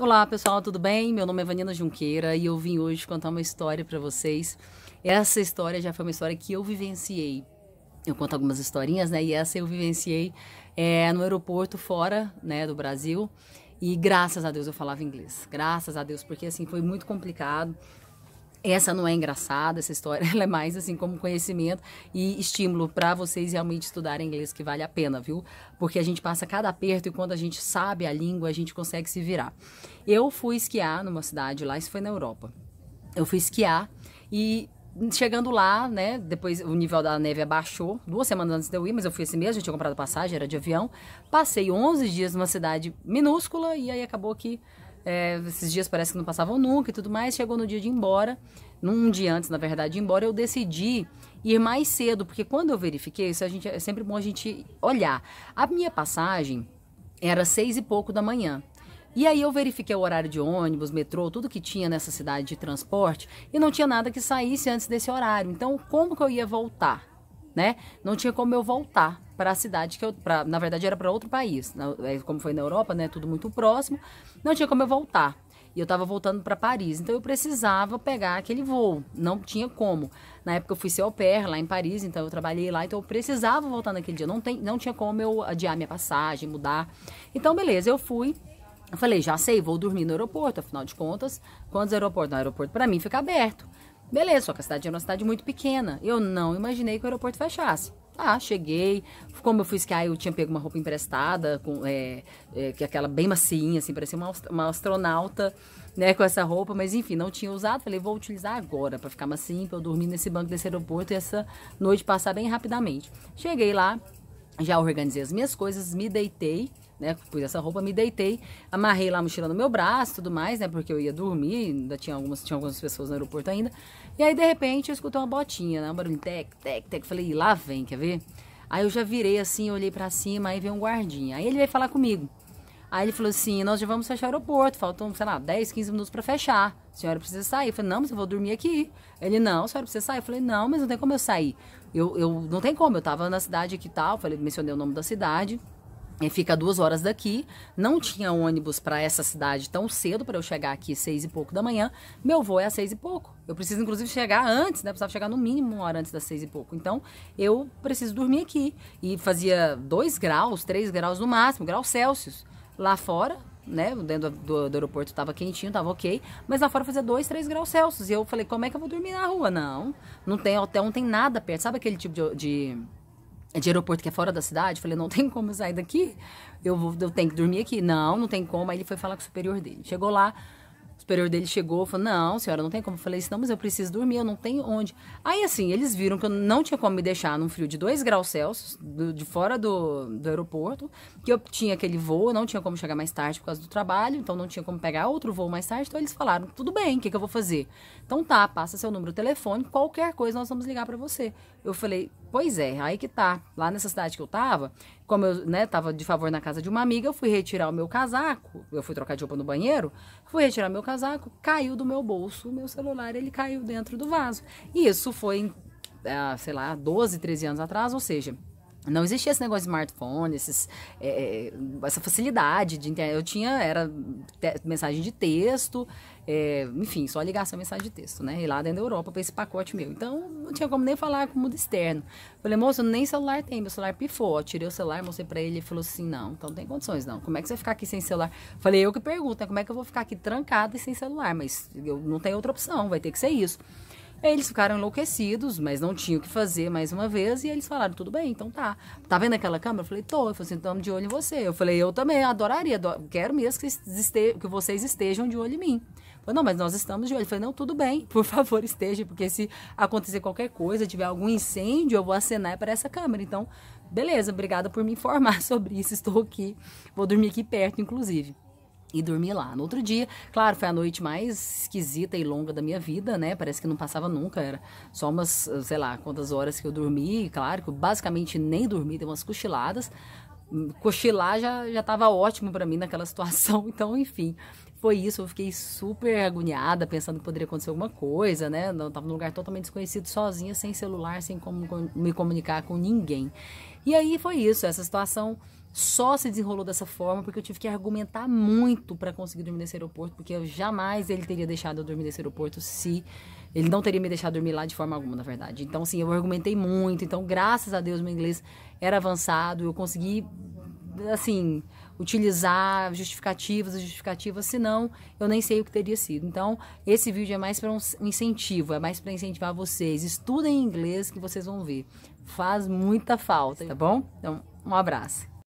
Olá pessoal, tudo bem? Meu nome é Vanina Junqueira e eu vim hoje contar uma história para vocês. Essa história já foi uma história que eu vivenciei. Eu conto algumas historinhas, né? E essa eu vivenciei é, no aeroporto fora, né, do Brasil. E graças a Deus eu falava inglês. Graças a Deus, porque assim foi muito complicado. Essa não é engraçada, essa história, ela é mais assim como conhecimento e estímulo para vocês realmente estudarem inglês, que vale a pena, viu? Porque a gente passa cada aperto e quando a gente sabe a língua, a gente consegue se virar. Eu fui esquiar numa cidade lá, isso foi na Europa. Eu fui esquiar e chegando lá, né, depois o nível da neve abaixou, duas semanas antes de eu ir, mas eu fui esse mês, gente tinha comprado passagem, era de avião. Passei 11 dias numa cidade minúscula e aí acabou que é, esses dias parece que não passavam nunca e tudo mais. Chegou no dia de ir embora, num dia antes, na verdade, de ir embora, eu decidi ir mais cedo, porque quando eu verifiquei, isso a gente, é sempre bom a gente olhar. A minha passagem era seis e pouco da manhã. E aí eu verifiquei o horário de ônibus, metrô, tudo que tinha nessa cidade de transporte e não tinha nada que saísse antes desse horário. Então, como que eu ia voltar? Né? Não tinha como eu voltar para a cidade que eu, pra, na verdade era para outro país, né? como foi na Europa, né, tudo muito próximo, não tinha como eu voltar. E eu estava voltando para Paris, então eu precisava pegar aquele voo, não tinha como. Na época eu fui ser au pair lá em Paris, então eu trabalhei lá, então eu precisava voltar naquele dia, não, tem, não tinha como eu adiar minha passagem, mudar. Então beleza, eu fui, eu falei, já sei, vou dormir no aeroporto, afinal de contas, quantos aeroportos? No aeroporto, para mim, fica aberto. Beleza, só que a cidade era uma cidade muito pequena. Eu não imaginei que o aeroporto fechasse. Ah, cheguei. Como eu fui esquiar, eu tinha pego uma roupa emprestada, com, é, é, que é aquela bem macinha, assim, parecia uma, uma astronauta. Né, com essa roupa, mas enfim, não tinha usado. Falei, vou utilizar agora para ficar mais assim, para eu dormir nesse banco desse aeroporto e essa noite passar bem rapidamente. Cheguei lá, já organizei as minhas coisas, me deitei, né? Pus essa roupa, me deitei, amarrei lá a mochila no meu braço tudo mais, né? Porque eu ia dormir, ainda tinha algumas, tinha algumas pessoas no aeroporto ainda. E aí, de repente, eu escutei uma botinha, né? Um barulho tec, tec, tec. Falei, lá vem, quer ver? Aí eu já virei assim, olhei para cima, aí veio um guardinha. Aí ele veio falar comigo. Aí ele falou assim: Nós já vamos fechar o aeroporto, faltam, sei lá, 10, 15 minutos para fechar. A senhora precisa sair. Eu falei: Não, mas eu vou dormir aqui. Ele: Não, a senhora precisa sair. Eu falei: Não, mas não tem como eu sair. Eu, eu não tem como, eu tava na cidade aqui e tal. Falei, mencionei o nome da cidade. E fica duas horas daqui. Não tinha ônibus para essa cidade tão cedo para eu chegar aqui seis e pouco da manhã. Meu voo é às seis e pouco. Eu preciso, inclusive, chegar antes, né? precisava chegar no mínimo uma hora antes das seis e pouco. Então, eu preciso dormir aqui. E fazia dois graus, três graus no máximo, graus Celsius. Lá fora, né? Dentro do, do aeroporto estava quentinho, estava ok. Mas lá fora fazia dois, três graus Celsius. E eu falei, como é que eu vou dormir na rua? Não, não tem hotel, não tem nada perto. Sabe aquele tipo de, de é de aeroporto que é fora da cidade. Falei, não tem como sair daqui. Eu, vou, eu tenho que dormir aqui. Não, não tem como. Aí ele foi falar com o superior dele. Chegou lá, o superior dele chegou, falou, não, senhora, não tem como. Eu falei assim, não, mas eu preciso dormir, eu não tenho onde. Aí, assim, eles viram que eu não tinha como me deixar num frio de 2 graus Celsius, do, de fora do, do aeroporto, que eu tinha aquele voo, não tinha como chegar mais tarde por causa do trabalho, então não tinha como pegar outro voo mais tarde. Então, eles falaram, tudo bem, o que, que eu vou fazer? Então, tá, passa seu número telefone. qualquer coisa nós vamos ligar para você. Eu falei, Pois é, aí que tá. Lá nessa cidade que eu tava, como eu, né, tava de favor na casa de uma amiga, eu fui retirar o meu casaco, eu fui trocar de roupa no banheiro, fui retirar meu casaco, caiu do meu bolso, meu celular, ele caiu dentro do vaso. E isso foi, ah, sei lá, 12, 13 anos atrás, ou seja, não existia esse negócio de smartphone, esses, é, é essa facilidade de internet. Eu tinha, era mensagem de texto, é, enfim, só ligação mensagem de texto, né? E lá dentro da Europa para esse pacote meu. Então, não tinha como nem falar com o mundo externo. Falei, moço, nem celular tem, meu celular pifou. Eu tirei o celular, mostrei para ele, ele falou assim, não, então não tem condições, não. Como é que você vai ficar aqui sem celular? Falei, eu que pergunto, né? Como é que eu vou ficar aqui trancada e sem celular? Mas eu não tenho outra opção, vai ter que ser isso. Eles ficaram enlouquecidos, mas não tinham o que fazer mais uma vez. E eles falaram: tudo bem, então tá. Tá vendo aquela câmera? Eu falei: tô. Eu falei assim: estamos de olho em você. Eu falei: eu também adoraria. Ador quero mesmo que vocês estejam de olho em mim. Falei, não, mas nós estamos de olho. Eu falei, não, tudo bem, por favor, esteja, porque se acontecer qualquer coisa, tiver algum incêndio, eu vou acenar para essa câmera. Então, beleza, obrigada por me informar sobre isso. Estou aqui, vou dormir aqui perto, inclusive e dormi lá. No outro dia, claro, foi a noite mais esquisita e longa da minha vida, né? Parece que não passava nunca, era só umas, sei lá, quantas horas que eu dormi. Claro que eu basicamente nem dormi, dei umas cochiladas. Cochilar já já estava ótimo para mim naquela situação, então, enfim. Foi isso, eu fiquei super agoniada, pensando que poderia acontecer alguma coisa, né? Eu tava num lugar totalmente desconhecido, sozinha, sem celular, sem como me comunicar com ninguém. E aí foi isso, essa situação só se desenrolou dessa forma porque eu tive que argumentar muito para conseguir dormir nesse aeroporto, porque eu jamais ele teria deixado eu dormir nesse aeroporto se ele não teria me deixado dormir lá de forma alguma, na verdade. Então, assim, eu argumentei muito. Então, graças a Deus, meu inglês era avançado, eu consegui, assim, utilizar justificativas e justificativas, senão eu nem sei o que teria sido. Então, esse vídeo é mais para um incentivo, é mais para incentivar vocês. Estudem inglês que vocês vão ver. Faz muita falta, tá bom? Então, um abraço.